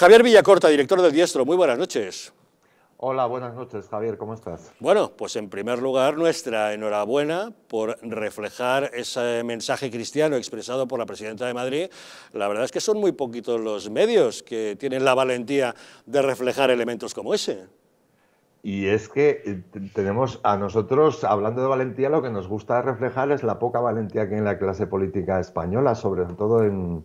Javier Villacorta, director del Diestro, muy buenas noches. Hola, buenas noches, Javier, ¿cómo estás? Bueno, pues en primer lugar, nuestra enhorabuena por reflejar ese mensaje cristiano expresado por la presidenta de Madrid. La verdad es que son muy poquitos los medios que tienen la valentía de reflejar elementos como ese. Y es que eh, tenemos a nosotros, hablando de valentía, lo que nos gusta reflejar es la poca valentía que hay en la clase política española, sobre todo en,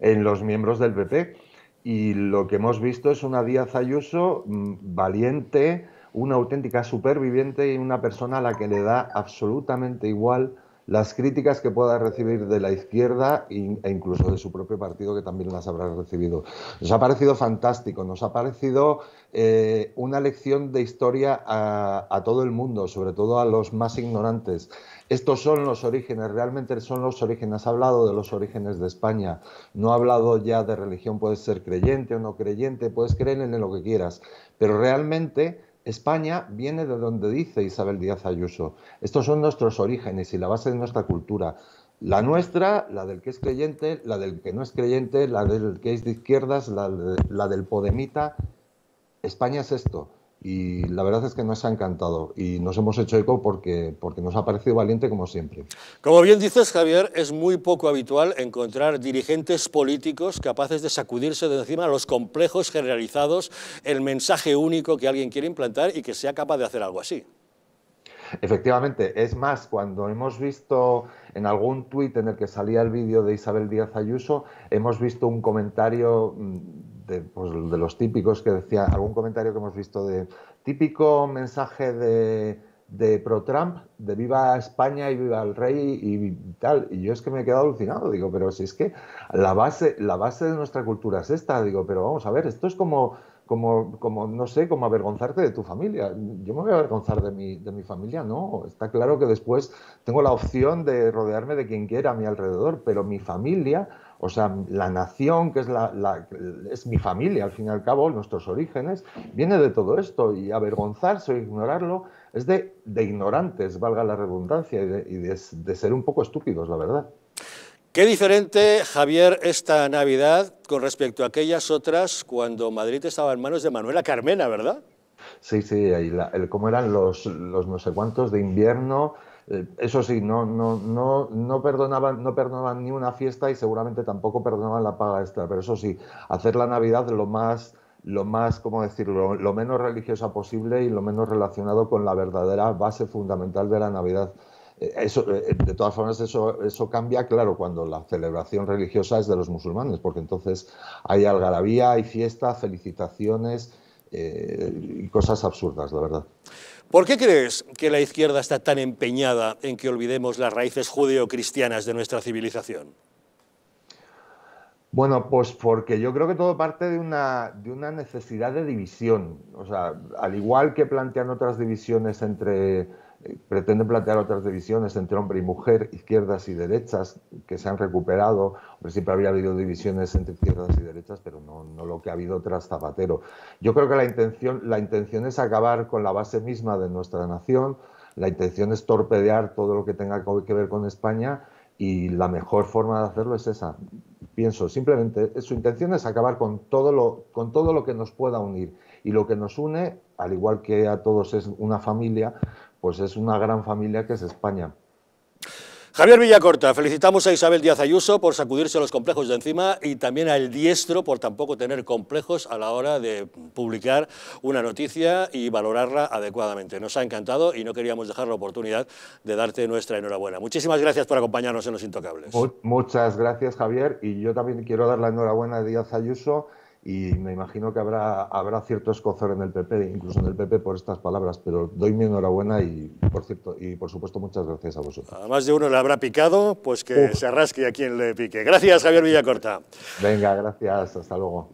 en los miembros del PP y lo que hemos visto es una Díaz Ayuso mm, valiente, una auténtica superviviente y una persona a la que le da absolutamente igual las críticas que pueda recibir de la izquierda e incluso de su propio partido, que también las habrá recibido. Nos ha parecido fantástico, nos ha parecido eh, una lección de historia a, todo el mundo, sobre todo a los más ignorantes. Estos son los orígenes, realmente son los orígenes. Ha hablado de los orígenes de España, no ha hablado ya de religión, puedes ser creyente o no creyente, puedes creer en lo que quieras, pero realmente España viene de donde dice Isabel Díaz Ayuso. Estos son nuestros orígenes y la base de nuestra cultura. La nuestra, la del que es creyente, la del que no es creyente, la del que es de izquierdas, la, del podemita. España es esto y la verdad es que nos ha encantado y nos hemos hecho eco porque, porque nos ha parecido valiente como siempre. Como bien dices, Javier, es muy poco habitual encontrar dirigentes políticos capaces de sacudirse de encima los complejos generalizados, el mensaje único que alguien quiere implantar y que sea capaz de hacer algo así. Efectivamente, es más, cuando hemos visto en algún tuit en el que salía el vídeo de Isabel Díaz Ayuso, hemos visto un comentario mm, pues, de, los típicos que decía, algún comentario que hemos visto de típico mensaje de, pro-Trump, de viva España y viva el rey y, tal. Y yo es que me he quedado alucinado, digo, pero si es que la base, la base de nuestra cultura es esta, digo, pero vamos a ver, esto es como, como, como no sé, como avergonzarte de tu familia. Yo me voy a avergonzar de mi, de mi familia, no. Está claro que después tengo la opción de rodearme de quien quiera a mi alrededor, pero mi familia o sea, la nación, que es, la, es mi familia, al fin y al cabo, nuestros orígenes, viene de todo esto y avergonzarse o ignorarlo es de, ignorantes, valga la redundancia, y, de, de ser un poco estúpidos, la verdad. Qué diferente, Javier, esta Navidad con respecto a aquellas otras cuando Madrid estaba en manos de Manuela Carmena, ¿verdad? Sí, sí, y el, cómo eran los, los no sé cuántos de invierno, eh, eso sí, no, no, no, no, perdonaban, no perdonaban ni una fiesta y seguramente tampoco perdonaban la paga extra, pero eso sí, hacer la Navidad lo más, lo más, ¿cómo decirlo?, lo menos religiosa posible y lo menos relacionado con la verdadera base fundamental de la Navidad. Eh, eso, eh, de todas formas, eso, eso cambia, claro, cuando la celebración religiosa es de los musulmanes, porque entonces hay algarabía, hay fiesta, felicitaciones, eh, y cosas absurdas, la verdad. ¿Por qué crees que la izquierda está tan empeñada en que olvidemos las raíces judeocristianas de nuestra civilización? Bueno, pues porque yo creo que todo parte de una, de una necesidad de división. O sea, al igual que plantean otras divisiones entre pretenden plantear otras divisiones entre hombre y mujer, izquierdas y derechas, que se han recuperado. siempre había habido divisiones entre izquierdas y derechas, pero no, no, lo que ha habido tras Zapatero. Yo creo que la intención, la intención es acabar con la base misma de nuestra nación, la intención es torpedear todo lo que tenga que ver con España y la mejor forma de hacerlo es esa. Pienso, simplemente su intención es acabar con todo lo, con todo lo que nos pueda unir. Y lo que nos une, al igual que a todos es una familia, pues es una gran familia que es España. Javier Villacorta, felicitamos a Isabel Díaz Ayuso por sacudirse los complejos de encima y también a El diestro por tampoco tener complejos a la hora de publicar una noticia y valorarla adecuadamente. Nos ha encantado y no queríamos dejar la oportunidad de darte nuestra enhorabuena. Muchísimas gracias por acompañarnos en Los Intocables. Muchas gracias, Javier, y yo también quiero dar la enhorabuena a Díaz Ayuso y me imagino que habrá, habrá cierto escozor en el PP, incluso en el PP, por estas palabras, pero doy mi enhorabuena y por, cierto, y por supuesto muchas gracias a vosotros. Además de uno le habrá picado, pues que se rasque a quien le pique. Gracias, Javier Villacorta. Venga, gracias, hasta luego.